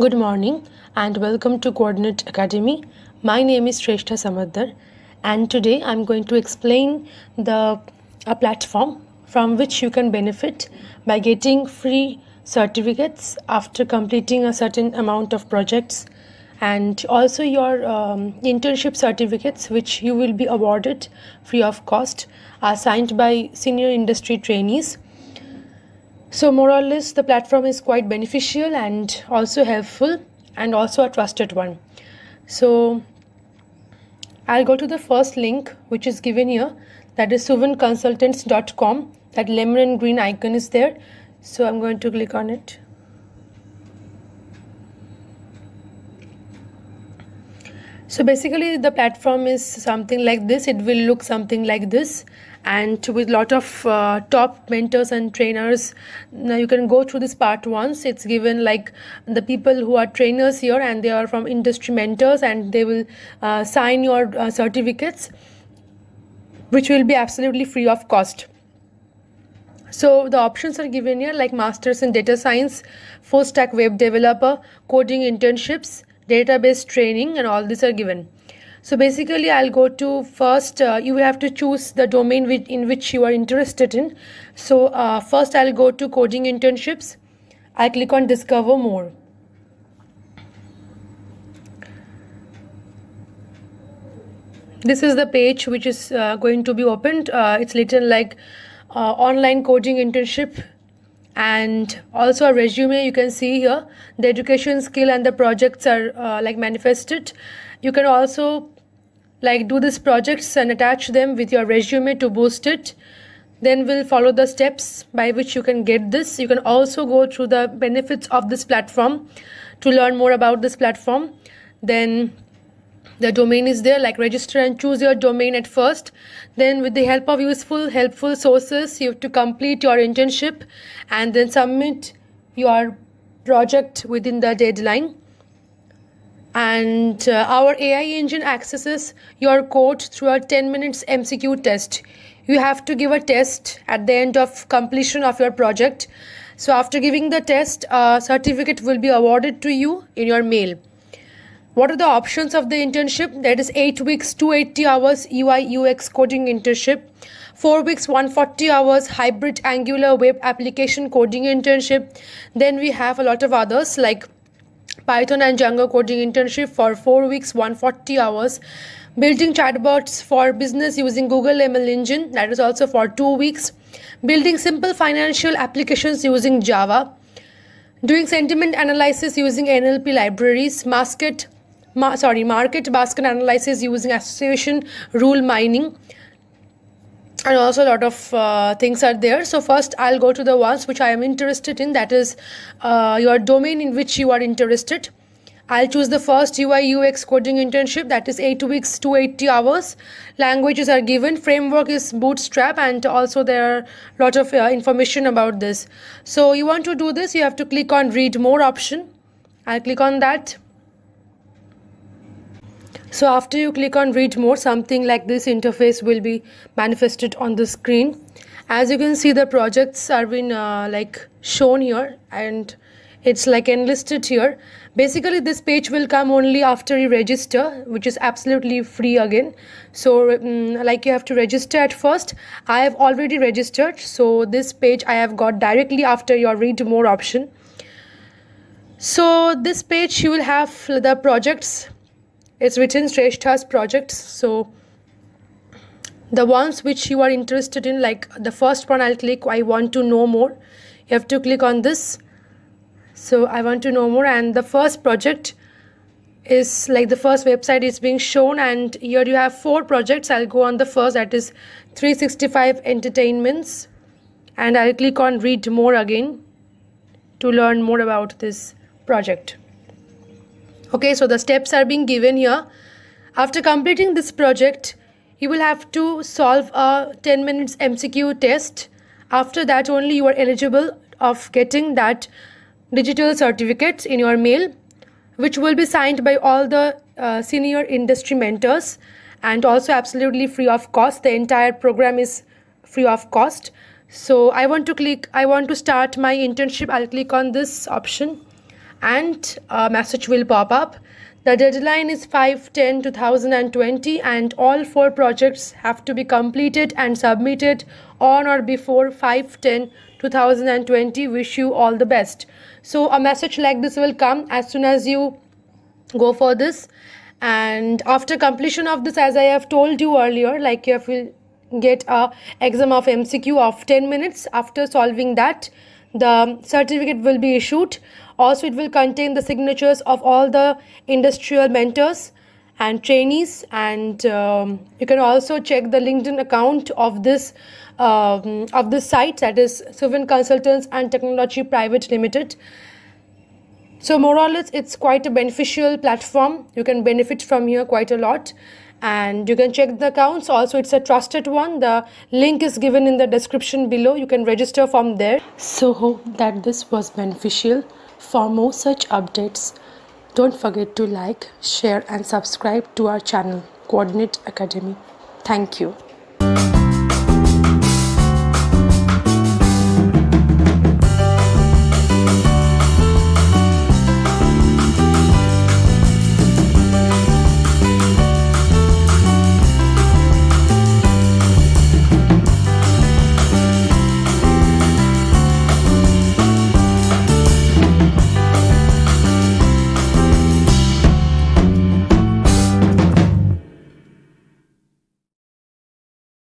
Good morning and welcome to Coordinate Academy. My name is Shrestha Samadhar and today I'm going to explain the a platform from which you can benefit by getting free certificates after completing a certain amount of projects and also your um, internship certificates which you will be awarded free of cost are signed by senior industry trainees so more or less the platform is quite beneficial and also helpful and also a trusted one. So I'll go to the first link which is given here that is suvenconsultants.com that lemon and green icon is there so I'm going to click on it so basically the platform is something like this it will look something like this and with lot of uh, top mentors and trainers now you can go through this part once it's given like the people who are trainers here and they are from industry mentors and they will uh, sign your uh, certificates which will be absolutely free of cost so the options are given here like masters in data science full stack web developer coding internships database training and all these are given so basically i'll go to first uh, you have to choose the domain which, in which you are interested in so uh, first i'll go to coding internships i click on discover more this is the page which is uh, going to be opened uh, it's written like uh, online coding internship and also a resume you can see here the education skill and the projects are uh, like manifested you can also like do these projects and attach them with your resume to boost it then we'll follow the steps by which you can get this you can also go through the benefits of this platform to learn more about this platform then the domain is there like register and choose your domain at first then with the help of useful helpful sources you have to complete your internship and then submit your project within the deadline and uh, our AI engine accesses your code through a 10 minutes MCQ test you have to give a test at the end of completion of your project so after giving the test a certificate will be awarded to you in your mail what are the options of the internship? That is 8 weeks, 280 hours UI UX coding internship, 4 weeks, 140 hours hybrid Angular web application coding internship. Then we have a lot of others like Python and Django coding internship for 4 weeks, 140 hours. Building chatbots for business using Google ML Engine, that is also for 2 weeks. Building simple financial applications using Java. Doing sentiment analysis using NLP libraries, Masket, ma sorry market basket analysis using association rule mining and also a lot of uh, things are there so first i'll go to the ones which i am interested in that is uh, your domain in which you are interested i'll choose the first ui ux coding internship that is 8 weeks to 80 hours languages are given framework is bootstrap and also there are a lot of uh, information about this so you want to do this you have to click on read more option i'll click on that so after you click on read more, something like this interface will be manifested on the screen. As you can see, the projects are being uh, like shown here and it's like enlisted here. Basically, this page will come only after you register, which is absolutely free again. So um, like you have to register at first. I have already registered. So this page I have got directly after your read more option. So this page you will have the projects it's written Shreshta's projects. So the ones which you are interested in, like the first one I'll click, I want to know more. You have to click on this. So I want to know more and the first project is like the first website is being shown and here you have four projects. I'll go on the first that is 365 entertainments and I'll click on read more again to learn more about this project okay so the steps are being given here after completing this project you will have to solve a 10 minutes mcq test after that only you are eligible of getting that digital certificate in your mail which will be signed by all the uh, senior industry mentors and also absolutely free of cost the entire program is free of cost so i want to click i want to start my internship i'll click on this option and a uh, message will pop up. The deadline is 5-10-2020 and all four projects have to be completed and submitted on or before 5-10-2020. Wish you all the best. So a message like this will come as soon as you go for this. And after completion of this, as I have told you earlier, like you will get a exam of MCQ of 10 minutes after solving that the certificate will be issued. Also, it will contain the signatures of all the industrial mentors and trainees and um, you can also check the linkedin account of this um, of this site that is is Seven consultants and technology private limited so more or less it's quite a beneficial platform you can benefit from here quite a lot and you can check the accounts also it's a trusted one the link is given in the description below you can register from there so hope that this was beneficial for more such updates don't forget to like share and subscribe to our channel coordinate academy thank you